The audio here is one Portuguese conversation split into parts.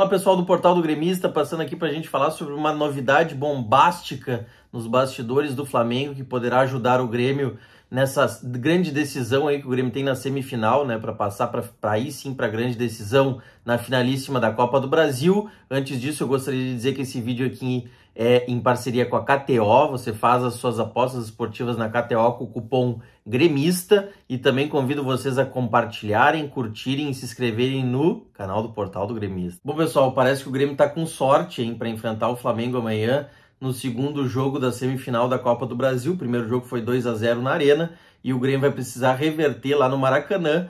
Olá pessoal do Portal do Gremista, passando aqui para a gente falar sobre uma novidade bombástica nos bastidores do Flamengo que poderá ajudar o Grêmio nessa grande decisão aí que o Grêmio tem na semifinal, né, para passar para aí sim para a grande decisão na finalíssima da Copa do Brasil. Antes disso, eu gostaria de dizer que esse vídeo aqui é em parceria com a KTO, você faz as suas apostas esportivas na KTO com o cupom gremista e também convido vocês a compartilharem, curtirem e se inscreverem no canal do Portal do Gremista. Bom, pessoal, parece que o Grêmio está com sorte, hein, para enfrentar o Flamengo amanhã no segundo jogo da semifinal da Copa do Brasil. O primeiro jogo foi 2 a 0 na Arena e o Grêmio vai precisar reverter lá no Maracanã,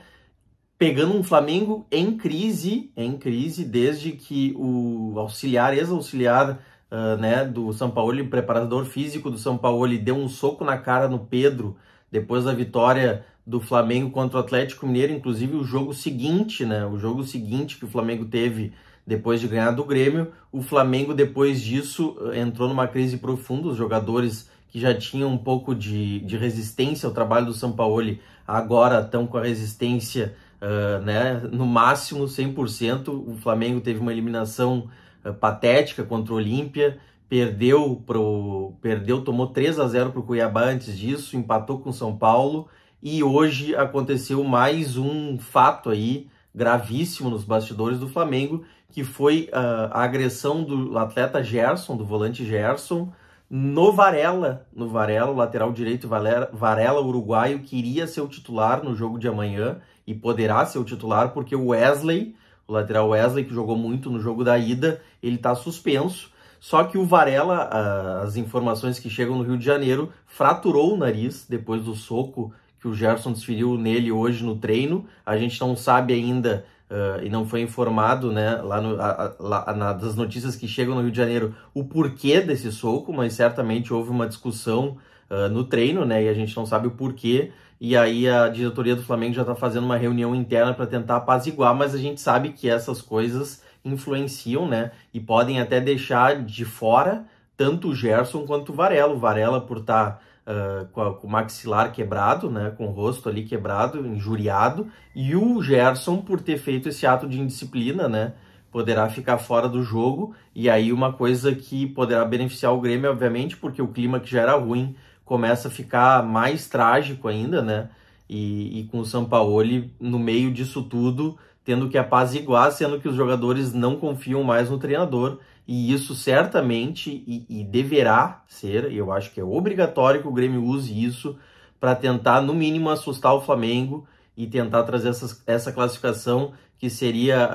pegando um Flamengo em crise, em crise desde que o auxiliar, ex-auxiliar uh, né, do São Paulo, preparador físico do São Paulo, deu um soco na cara no Pedro depois da vitória do Flamengo contra o Atlético Mineiro, inclusive o jogo seguinte, né? O jogo seguinte que o Flamengo teve depois de ganhar do Grêmio. O Flamengo, depois disso, eh, entrou numa crise profunda. Os jogadores que já tinham um pouco de, de resistência ao trabalho do Sampaoli agora estão com a resistência uh, né, no máximo 100%. O Flamengo teve uma eliminação uh, patética contra o Olímpia, perdeu, pro, perdeu, tomou 3 a 0 para o Cuiabá antes disso, empatou com o São Paulo. E hoje aconteceu mais um fato aí gravíssimo nos bastidores do Flamengo, que foi uh, a agressão do atleta Gerson, do volante Gerson, no Varela, no Varela, o lateral direito Varela, Varela uruguaio queria ser o titular no jogo de amanhã e poderá ser o titular porque o Wesley, o lateral Wesley que jogou muito no jogo da ida, ele está suspenso. Só que o Varela, uh, as informações que chegam no Rio de Janeiro, fraturou o nariz depois do soco que o Gerson desferiu nele hoje no treino. A gente não sabe ainda uh, e não foi informado, né, lá, no, a, lá na, das notícias que chegam no Rio de Janeiro, o porquê desse soco, mas certamente houve uma discussão uh, no treino, né, e a gente não sabe o porquê, e aí a diretoria do Flamengo já está fazendo uma reunião interna para tentar apaziguar, mas a gente sabe que essas coisas influenciam, né, e podem até deixar de fora tanto o Gerson quanto o Varela. O Varela, por estar tá ah, com, a, com, o maxilar quebrado, né, com o rosto ali quebrado, injuriado, e o Gerson, por ter feito esse ato de indisciplina, né, poderá ficar fora do jogo, e aí uma coisa que poderá beneficiar o Grêmio, obviamente, porque o clima que já era ruim começa a ficar mais trágico ainda, né, e, e com o Sampaoli no meio disso tudo tendo que apaziguar, sendo que os jogadores não confiam mais no treinador. E isso certamente e, e deverá ser, eu acho que é obrigatório que o Grêmio use isso para tentar, no mínimo, assustar o Flamengo e tentar trazer essa classificação que seria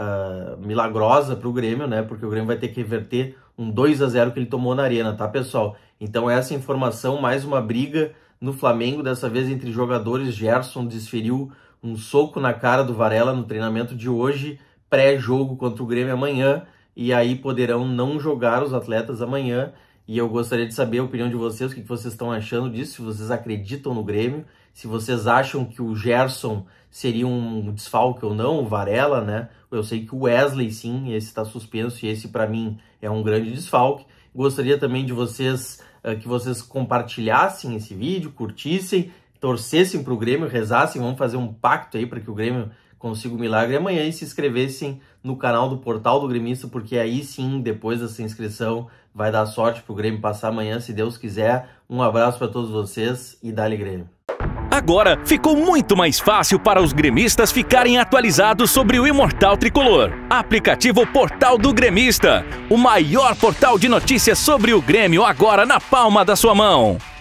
uh, milagrosa para o Grêmio, né? Porque o Grêmio vai ter que reverter um 2 a 0 que ele tomou na arena, tá, pessoal? Então essa informação, mais uma briga no Flamengo, dessa vez entre jogadores, Gerson desferiu um soco na cara do Varela no treinamento de hoje, pré-jogo contra o Grêmio amanhã, e aí poderão não jogar os atletas amanhã. E eu gostaria de saber a opinião de vocês, o que vocês estão achando disso, se vocês acreditam no Grêmio, se vocês acham que o Gerson seria um desfalque ou não, o Varela, né? Eu sei que o Wesley sim, esse está suspenso e esse para mim é um grande desfalque. Gostaria também de vocês eh, que vocês compartilhassem esse vídeo, curtissem, torcessem para o Grêmio, rezassem, vamos fazer um pacto aí para que o Grêmio consiga o milagre amanhã e se inscrevessem no canal do Portal do Grêmio, porque aí sim, depois dessa inscrição, vai dar sorte para o Grêmio passar amanhã, se Deus quiser. Um abraço para todos vocês e Dale Grêmio. Agora ficou muito mais fácil para os gremistas ficarem atualizados sobre o Imortal Tricolor. Aplicativo Portal do Gremista, o maior portal de notícias sobre o Grêmio agora na palma da sua mão.